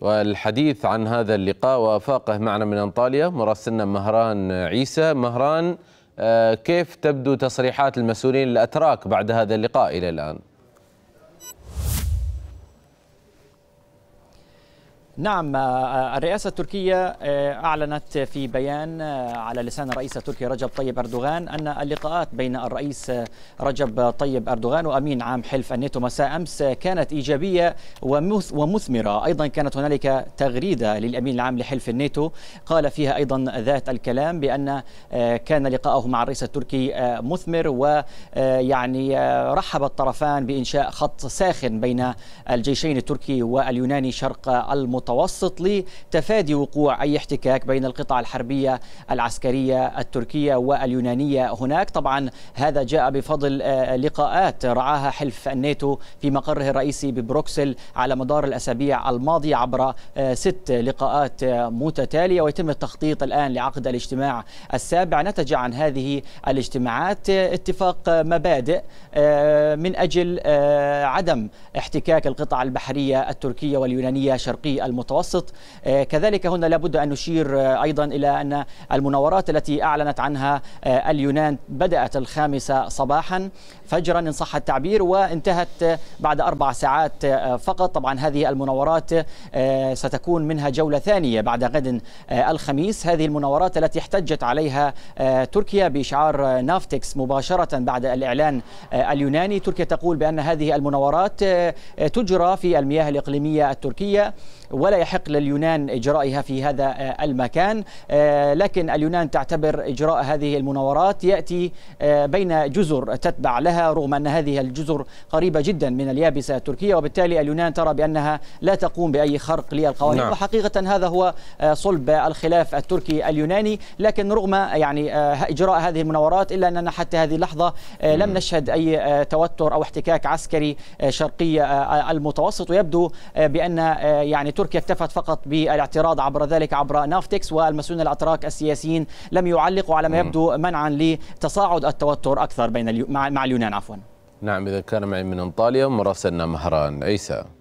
والحديث عن هذا اللقاء وافاقه معنا من انطاليا مراسلنا مهران عيسى مهران آه، كيف تبدو تصريحات المسؤولين الاتراك بعد هذا اللقاء الى الان؟ نعم آه، آه، الرئاسة التركية آه، أعلنت في بيان على لسان الرئيس التركي رجب طيب أردوغان أن اللقاءات بين الرئيس رجب طيب أردوغان وأمين عام حلف الناتو مساء أمس كانت إيجابية ومثمرة أيضا كانت هنالك تغريدة للأمين العام لحلف الناتو قال فيها أيضا ذات الكلام بأن كان لقاؤه مع الرئيس التركي مثمر ويعني رحب الطرفان بإنشاء خط ساخن بين الجيشين التركي واليوناني شرق المطار المتوسط لتفادي وقوع أي احتكاك بين القطع الحربية العسكرية التركية واليونانية هناك طبعا هذا جاء بفضل آه، لقاءات رعاها حلف الناتو في مقره الرئيسي ببروكسل على مدار الأسابيع الماضية عبر آه، ست لقاءات آه، متتالية ويتم التخطيط الآن لعقد الاجتماع السابع نتج عن هذه الاجتماعات اتفاق مبادئ من أجل عدم احتكاك القطع البحرية التركية واليونانية شرقي المتوسط المتوسط آه، كذلك هنا لابد أن نشير آه، أيضا إلى أن المناورات التي أعلنت عنها آه، اليونان بدأت الخامسة صباحا فجرا إن صح التعبير وانتهت بعد أربع ساعات فقط طبعا هذه المناورات ستكون منها جولة ثانية بعد غد الخميس هذه المناورات التي احتجت عليها تركيا بشعار نافتكس مباشرة بعد الإعلان اليوناني تركيا تقول بأن هذه المناورات تجرى في المياه الإقليمية التركية ولا يحق لليونان إجرائها في هذا آه، المكان آه، لكن اليونان تعتبر إجراء هذه المناورات يأتي آه، بين جزر تتبع لها رغم أن هذه الجزر قريبة جدا من اليابسة التركية وبالتالي اليونان ترى بأنها لا تقوم بأي خرق للقوانين نعم. وحقيقة هذا هو صلب الخلاف التركي اليوناني لكن رغم يعني إجراء هذه المناورات إلا أننا حتى هذه اللحظة لم نشهد أي توتر أو احتكاك عسكري شرقي المتوسط ويبدو بأن يعني تركيا تركيا اكتفت فقط بالاعتراض عبر ذلك عبر نافتكس والمسؤولين الاتراك السياسيين لم يعلقوا على ما يبدو منعا لتصاعد التوتر اكثر بين اليو... مع... مع اليونان عفوا نعم اذا كان معي من انطاليا مراسلنا مهران عيسى